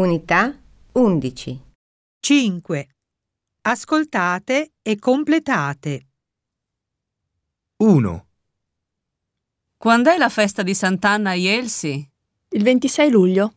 Unità 11. 5. Ascoltate e completate. 1. Quando è la festa di Sant'Anna a Ielsi? Il 26 luglio.